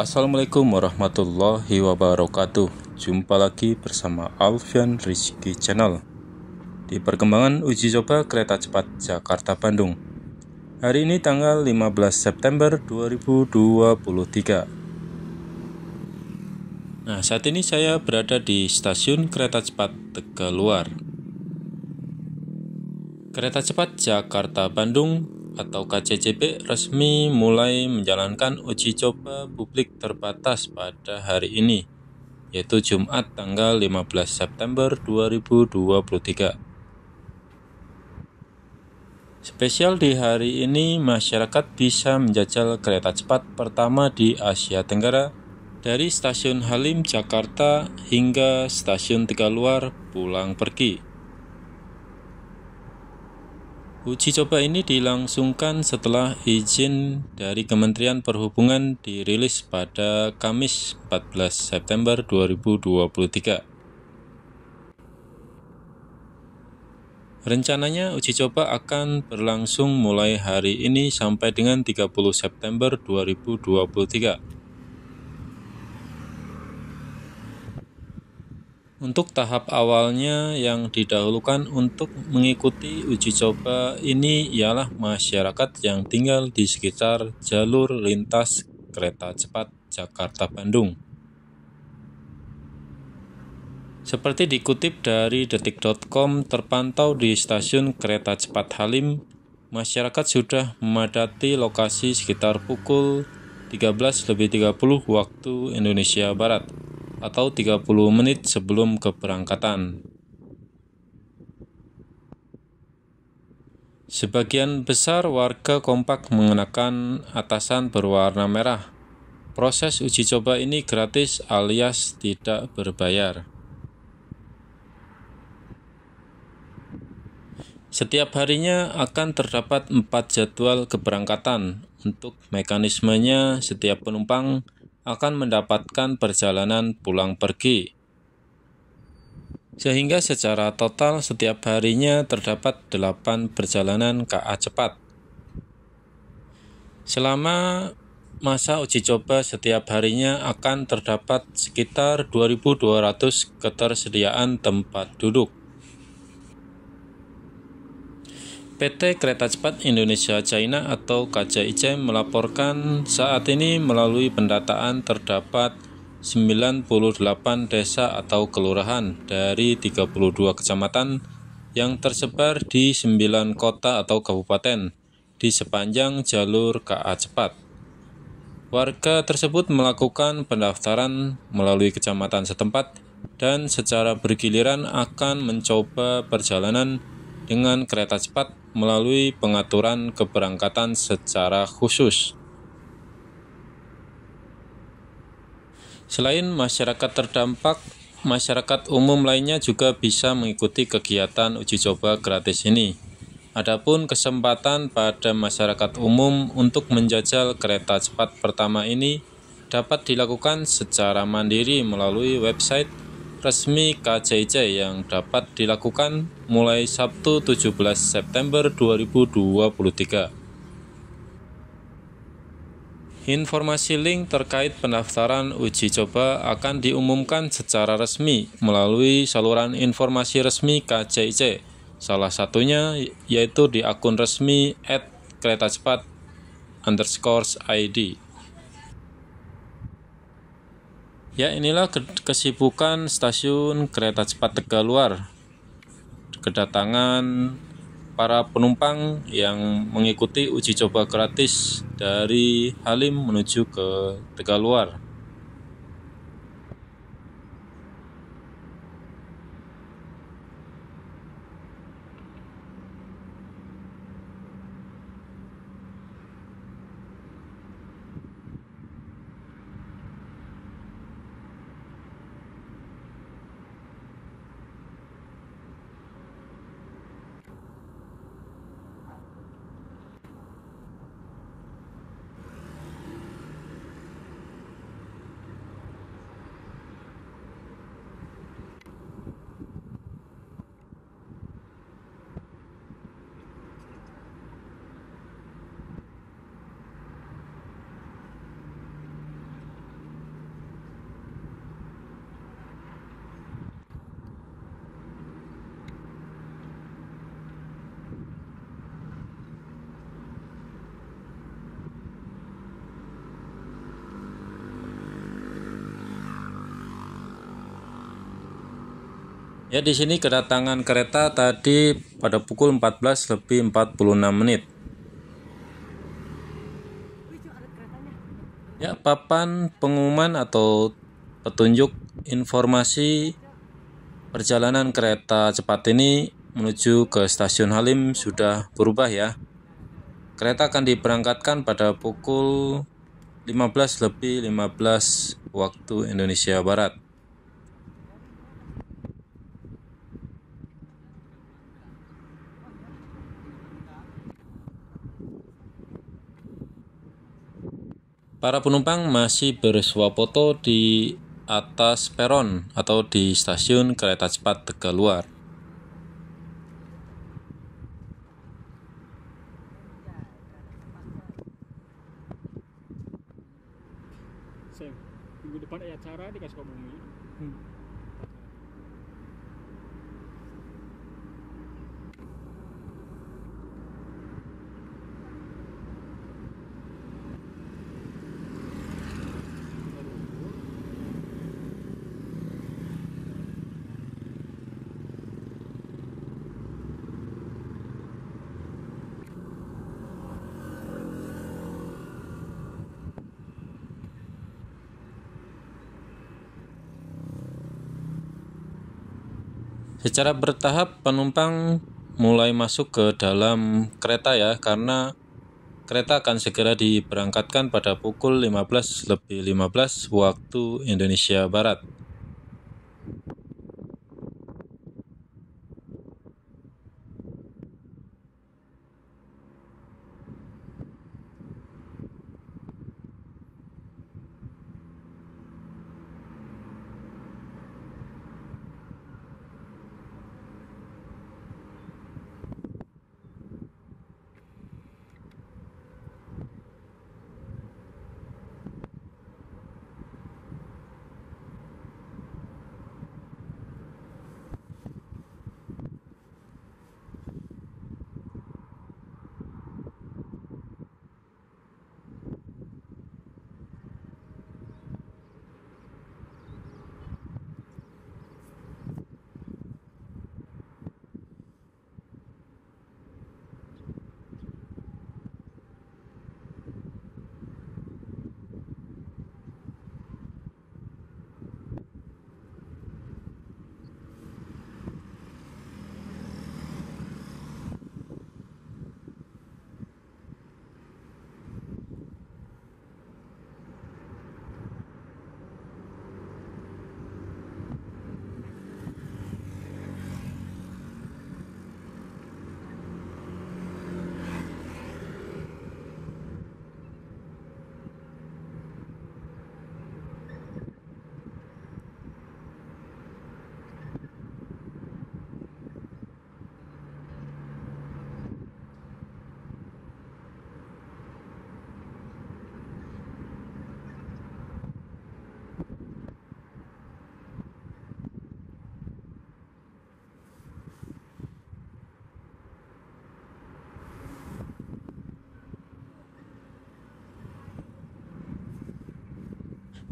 Assalamualaikum warahmatullahi wabarakatuh Jumpa lagi bersama Alfian Rizky Channel Di perkembangan uji coba kereta cepat Jakarta-Bandung Hari ini tanggal 15 September 2023 Nah saat ini saya berada di stasiun kereta cepat Tegaluar Kereta cepat Jakarta-Bandung atau KCCP resmi mulai menjalankan uji coba publik terbatas pada hari ini, yaitu Jumat tanggal 15 September 2023. Spesial di hari ini, masyarakat bisa menjajal kereta cepat pertama di Asia Tenggara dari Stasiun Halim, Jakarta hingga Stasiun Tegaluar pulang pergi. Uji coba ini dilangsungkan setelah izin dari Kementerian Perhubungan dirilis pada Kamis 14 September 2023. Rencananya uji coba akan berlangsung mulai hari ini sampai dengan 30 September 2023. Untuk tahap awalnya yang didahulukan untuk mengikuti uji coba ini ialah masyarakat yang tinggal di sekitar jalur lintas kereta cepat Jakarta-Bandung. Seperti dikutip dari detik.com terpantau di stasiun kereta cepat Halim, masyarakat sudah memadati lokasi sekitar pukul 13.30 waktu Indonesia Barat atau 30 menit sebelum keberangkatan. Sebagian besar warga kompak mengenakan atasan berwarna merah. Proses uji coba ini gratis alias tidak berbayar. Setiap harinya akan terdapat empat jadwal keberangkatan. Untuk mekanismenya, setiap penumpang akan mendapatkan perjalanan pulang pergi. Sehingga secara total setiap harinya terdapat 8 perjalanan KA cepat. Selama masa uji coba setiap harinya akan terdapat sekitar 2.200 ketersediaan tempat duduk. PT Kereta Cepat Indonesia China atau KCIC melaporkan saat ini melalui pendataan terdapat 98 desa atau kelurahan dari 32 kecamatan yang tersebar di 9 kota atau kabupaten di sepanjang jalur KA cepat. Warga tersebut melakukan pendaftaran melalui kecamatan setempat dan secara bergiliran akan mencoba perjalanan dengan kereta cepat melalui pengaturan keberangkatan secara khusus. Selain masyarakat terdampak, masyarakat umum lainnya juga bisa mengikuti kegiatan uji coba gratis ini. Adapun kesempatan pada masyarakat umum untuk menjajal kereta cepat pertama ini dapat dilakukan secara mandiri melalui website resmi KJC yang dapat dilakukan mulai Sabtu 17 September 2023. Informasi link terkait pendaftaran uji coba akan diumumkan secara resmi melalui saluran informasi resmi KCIC, salah satunya yaitu di akun resmi at kereta cepat underscores ID. Ya, inilah kesibukan stasiun kereta cepat Tegaluar. Kedatangan para penumpang yang mengikuti uji coba gratis dari Halim menuju ke Tegaluar. Ya di sini kedatangan kereta tadi pada pukul 14 lebih 46 menit. Ya, papan pengumuman atau petunjuk informasi perjalanan kereta cepat ini menuju ke stasiun Halim sudah berubah ya. Kereta akan diberangkatkan pada pukul 15 lebih 15 waktu Indonesia Barat. Para penumpang masih berfoto di atas peron atau di stasiun kereta cepat Tegaluar. Minggu depan ada acara Hmm. Secara bertahap penumpang mulai masuk ke dalam kereta ya karena kereta akan segera diberangkatkan pada pukul 15 lebih 15 waktu Indonesia Barat.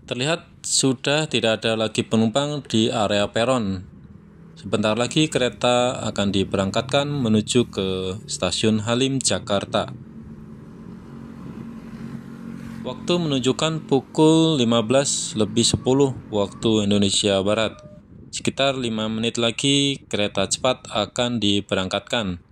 Terlihat sudah tidak ada lagi penumpang di area peron. Sebentar lagi kereta akan diberangkatkan menuju ke stasiun Halim, Jakarta. Waktu menunjukkan pukul 15 lebih 10 waktu Indonesia Barat. Sekitar 5 menit lagi kereta cepat akan diberangkatkan.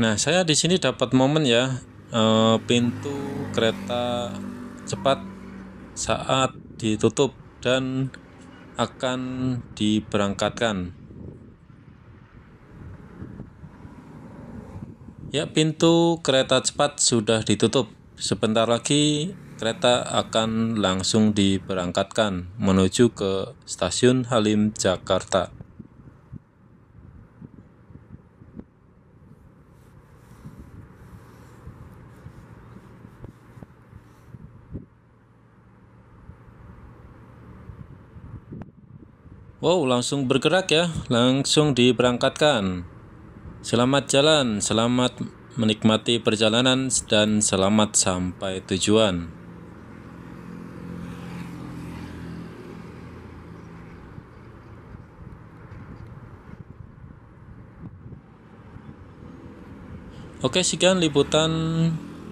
Nah, saya di sini dapat momen ya eh, pintu kereta cepat saat ditutup dan akan diberangkatkan. Ya, pintu kereta cepat sudah ditutup. Sebentar lagi kereta akan langsung diberangkatkan menuju ke stasiun Halim Jakarta. Wow, langsung bergerak ya, langsung diberangkatkan. Selamat jalan, selamat menikmati perjalanan, dan selamat sampai tujuan. Oke, sekian liputan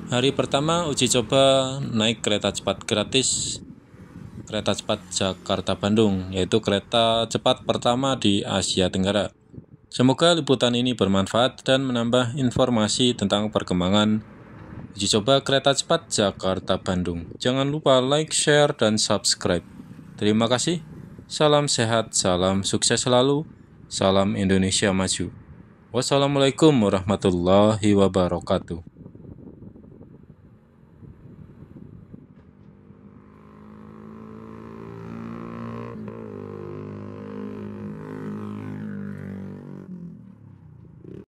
hari pertama uji coba naik kereta cepat gratis kereta cepat Jakarta-Bandung, yaitu kereta cepat pertama di Asia Tenggara. Semoga liputan ini bermanfaat dan menambah informasi tentang perkembangan uji coba kereta cepat Jakarta-Bandung. Jangan lupa like, share, dan subscribe. Terima kasih. Salam sehat, salam sukses selalu, salam Indonesia maju. Wassalamualaikum warahmatullahi wabarakatuh.